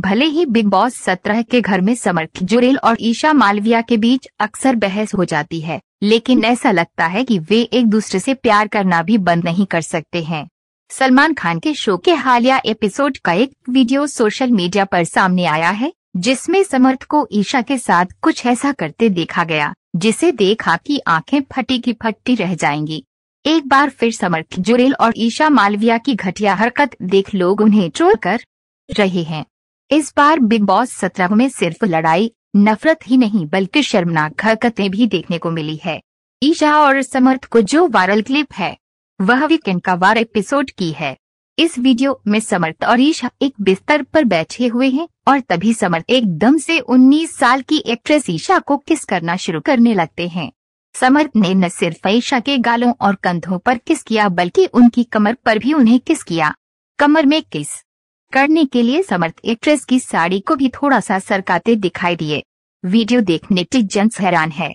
भले ही big boss सत्रह के घर में समर्थ जुरेल और ईशा मालविया के बीच अक्सर बहस हो जाती है लेकिन ऐसा लगता है कि वे एक दूसरे से प्यार करना भी बंद नहीं कर सकते हैं सलमान खान के शो के हालिया एपिसोड का एक वीडियो सोशल मीडिया पर सामने आया है जिसमें समर्थ को ईशा के साथ कुछ ऐसा करते देखा गया जिसे देखा कि आंखें फटी की फटी रह जाएंगी एक बार फिर समर्थ जुरेल और ईशा मालविया की घटिया हरकत देख लोग उन्हें ट्रोल कर रहे हैं इस बार बिग बॉस सत्रह में सिर्फ लड़ाई नफरत ही नहीं बल्कि शर्मनाक हरकतें भी देखने को मिली है ईशा और समर्थ को जो वायरल क्लिप है वह वीकेंड का वार एपिसोड की है इस वीडियो में समर्थ और ईशा एक बिस्तर पर बैठे हुए हैं और तभी समर्थ एकदम से 19 साल की एक्ट्रेस ईशा को किस करना शुरू करने लगते हैं समर्थ ने न सिर्फ ईशा के गालों और कंधों पर किस किया बल्कि उनकी कमर पर भी उन्हें किस किया कमर में किस करने के लिए समर्थ एक्ट्रेस की साड़ी को भी थोड़ा सा सरकाते दिखाई दिए वीडियो देखने टिजेंस हैरान है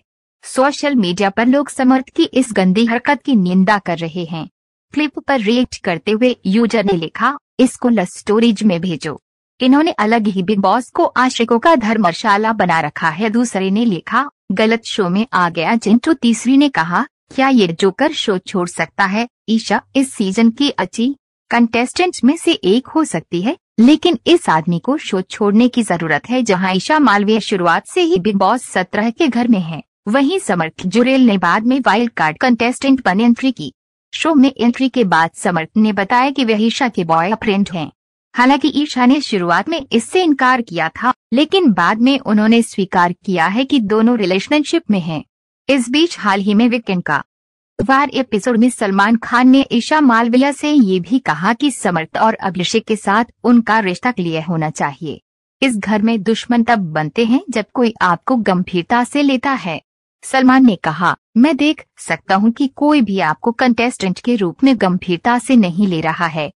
सोशल मीडिया पर लोग समर्थ की इस गंदी हरकत की निंदा कर रहे हैं क्लिप पर रिएक्ट करते हुए यूजर ने लिखा इसको लव स्टोरेज में भेजो इन्होंने अलग ही बिग बॉस को आश्रिकों का धर्मशाला बना रखा है दूसरे ने लिखा गलत शो में आ गया चिंटू तीसरी ने कहा क्या ये जोकर शो छोड़ सकता है ईशा इस सीजन की अच्छी कंटेस्टेंट्स में से एक हो सकती है लेकिन इस आदमी को शो छोड़ने की जरूरत है जहां ईशा मालवीय शुरुआत से ही बिग बॉस सत्रह के घर में है वहीं समर्थ जुरेल ने बाद में वाइल्ड कार्ड कंटेस्टेंट बन एंट्री की शो में एंट्री के बाद समर्थ ने बताया कि वह ईशा के बॉय फ्रेंड हैं। हालांकि ईशा ने शुरुआत में इससे इनकार किया था लेकिन बाद में उन्होंने स्वीकार किया है कि दोनों रिलेशनशिप में हैं। इस बीच हाल ही में विकेंड का वार एपिसोड में सलमान खान ने ईशा मालविया से ये भी कहा कि समर्थ और अभिषेक के साथ उनका रिश्ता क्लियर होना चाहिए इस घर में दुश्मन तब बनते हैं जब कोई आपको गंभीरता से लेता है सलमान ने कहा मैं देख सकता हूँ कि कोई भी आपको कंटेस्टेंट के रूप में गंभीरता से नहीं ले रहा है